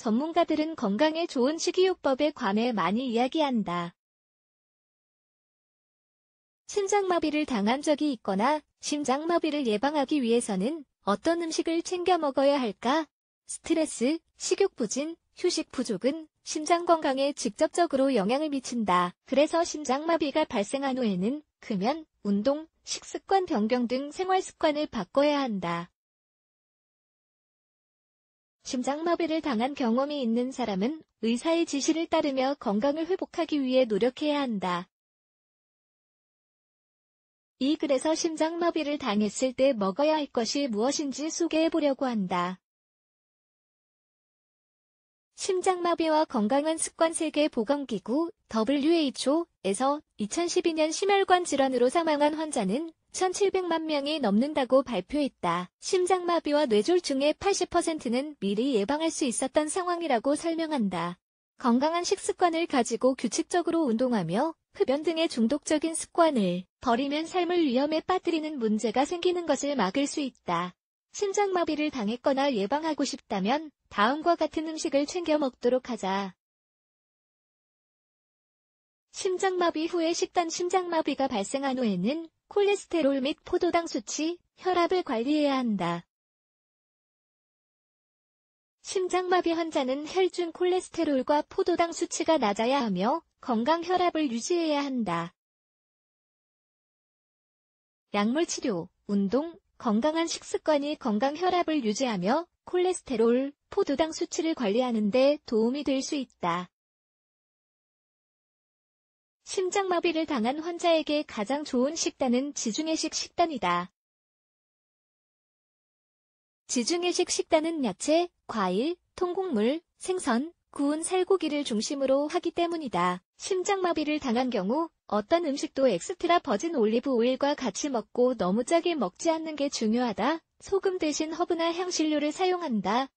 전문가들은 건강에 좋은 식이요법에 관해 많이 이야기한다. 심장마비를 당한 적이 있거나 심장마비를 예방하기 위해서는 어떤 음식을 챙겨 먹어야 할까? 스트레스, 식욕부진, 휴식 부족은 심장 건강에 직접적으로 영향을 미친다. 그래서 심장마비가 발생한 후에는 금연, 운동, 식습관 변경 등 생활 습관을 바꿔야 한다. 심장마비를 당한 경험이 있는 사람은 의사의 지시를 따르며 건강을 회복하기 위해 노력해야 한다. 이 글에서 심장마비를 당했을 때 먹어야 할 것이 무엇인지 소개해 보려고 한다. 심장마비와 건강한 습관 세계 보건기구 WHO에서 2012년 심혈관 질환으로 사망한 환자는 1,700만 명이 넘는다고 발표했다. 심장마비와 뇌졸중의 80%는 미리 예방할 수 있었던 상황이라고 설명한다. 건강한 식습관을 가지고 규칙적으로 운동하며 흡연 등의 중독적인 습관을 버리면 삶을 위험에 빠뜨리는 문제가 생기는 것을 막을 수 있다. 심장마비를 당했거나 예방하고 싶다면 다음과 같은 음식을 챙겨 먹도록 하자. 심장마비 후에 식단 심장마비가 발생한 후에는 콜레스테롤 및 포도당 수치, 혈압을 관리해야 한다. 심장마비 환자는 혈중 콜레스테롤과 포도당 수치가 낮아야 하며 건강 혈압을 유지해야 한다. 약물 치료, 운동, 건강한 식습관이 건강 혈압을 유지하며 콜레스테롤, 포도당 수치를 관리하는 데 도움이 될 수 있다. 심장마비를 당한 환자에게 가장 좋은 식단은 지중해식 식단이다. 지중해식 식단은 야채, 과일, 통곡물, 생선, 구운 살고기를 중심으로 하기 때문이다. 심장마비를 당한 경우 어떤 음식도 엑스트라 버진 올리브 오일과 같이 먹고 너무 짜게 먹지 않는 게 중요하다. 소금 대신 허브나 향신료를 사용한다.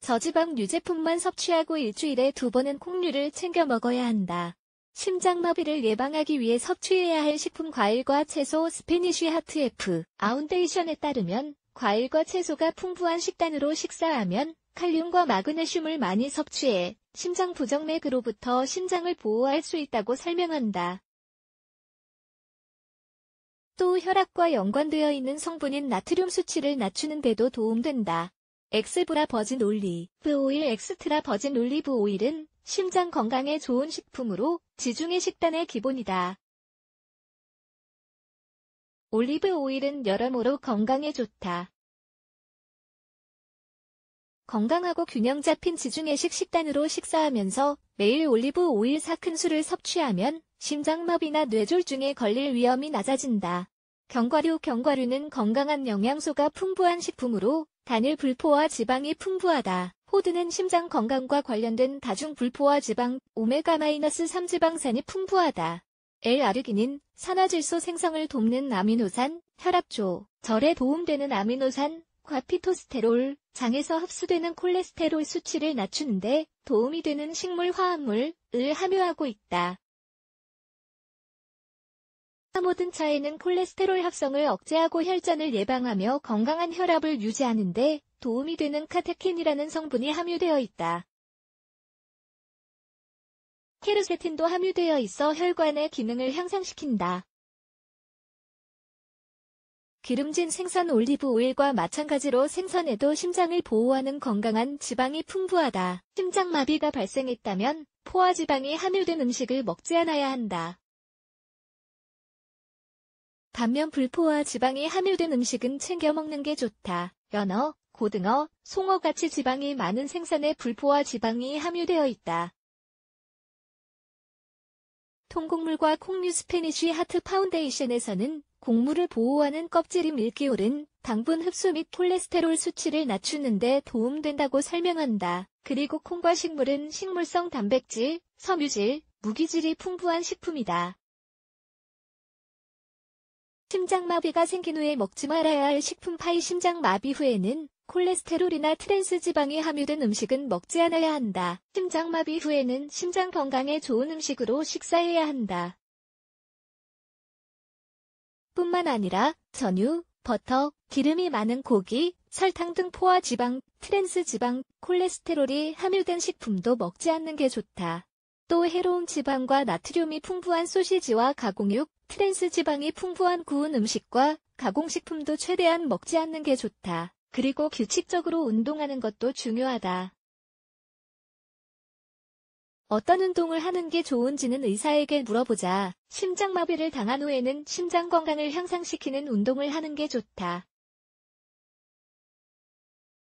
저지방 유제품만 섭취하고 일주일에 두 번은 콩류를 챙겨 먹어야 한다. 심장마비를 예방하기 위해 섭취해야 할 식품 과일과 채소 스페니쉬 하트 F 아운데이션에 따르면 과일과 채소가 풍부한 식단으로 식사하면 칼륨과 마그네슘을 많이 섭취해 심장 부정맥으로부터 심장을 보호할 수 있다고 설명한다. 또 혈압과 연관되어 있는 성분인 나트륨 수치를 낮추는 데도 도움된다. 엑스브라 버진 올리브 오일 엑스트라 버진 올리브 오일은 심장 건강에 좋은 식품으로 지중해 식단의 기본이다. 올리브 오일은 여러모로 건강에 좋다. 건강하고 균형 잡힌 지중해식 식단으로 식사하면서 매일 올리브 오일 4큰술을 섭취하면 심장마비나 뇌졸중에 걸릴 위험이 낮아진다. 견과류 견과류는 건강한 영양소가 풍부한 식품으로 단일 불포화 지방이 풍부하다. 호두는 심장 건강과 관련된 다중 불포화 지방 오메가-3 지방산이 풍부하다. L-아르기닌 산화질소 생성을 돕는 아미노산, 혈압조, 절에 도움되는 아미노산, 과피토스테롤, 장에서 흡수되는 콜레스테롤 수치를 낮추는데 도움이 되는 식물 화합물을 함유하고 있다. 모든 차에는 콜레스테롤 합성을 억제하고 혈전을 예방하며 건강한 혈압을 유지하는데 도움이 되는 카테킨이라는 성분이 함유되어 있다. 케르세틴도 함유되어 있어 혈관의 기능을 향상시킨다. 기름진 생선 올리브 오일과 마찬가지로 생선에도 심장을 보호하는 건강한 지방이 풍부하다. 심장마비가 발생했다면 포화지방이 함유된 음식을 먹지 않아야 한다. 반면 불포화 지방이 함유된 음식은 챙겨 먹는 게 좋다. 연어, 고등어, 송어 같이 지방이 많은 생선에 불포화 지방이 함유되어 있다. 통곡물과 콩류 스페니쉬 하트 파운데이션에서는 곡물을 보호하는 껍질이 밀기 울은 당분 흡수 및 콜레스테롤 수치를 낮추는 데 도움된다고 설명한다. 그리고 콩과 식물은 식물성 단백질, 섬유질, 무기질이 풍부한 식품이다. 심장마비가 생긴 후에 먹지 말아야 할 식품 파이 심장마비 후에는 콜레스테롤이나 트랜스 지방이 함유된 음식은 먹지 않아야 한다. 심장마비 후에는 심장 건강에 좋은 음식으로 식사해야 한다. 뿐만 아니라 전유, 버터, 기름이 많은 고기, 설탕 등 포화 지방, 트랜스 지방, 콜레스테롤이 함유된 식품도 먹지 않는 게 좋다. 또 해로운 지방과 나트륨이 풍부한 소시지와 가공육, 트랜스 지방이 풍부한 구운 음식과 가공식품도 최대한 먹지 않는 게 좋다. 그리고 규칙적으로 운동하는 것도 중요하다. 어떤 운동을 하는 게 좋은지는 의사에게 물어보자. 심장마비를 당한 후에는 심장 건강을 향상시키는 운동을 하는 게 좋다.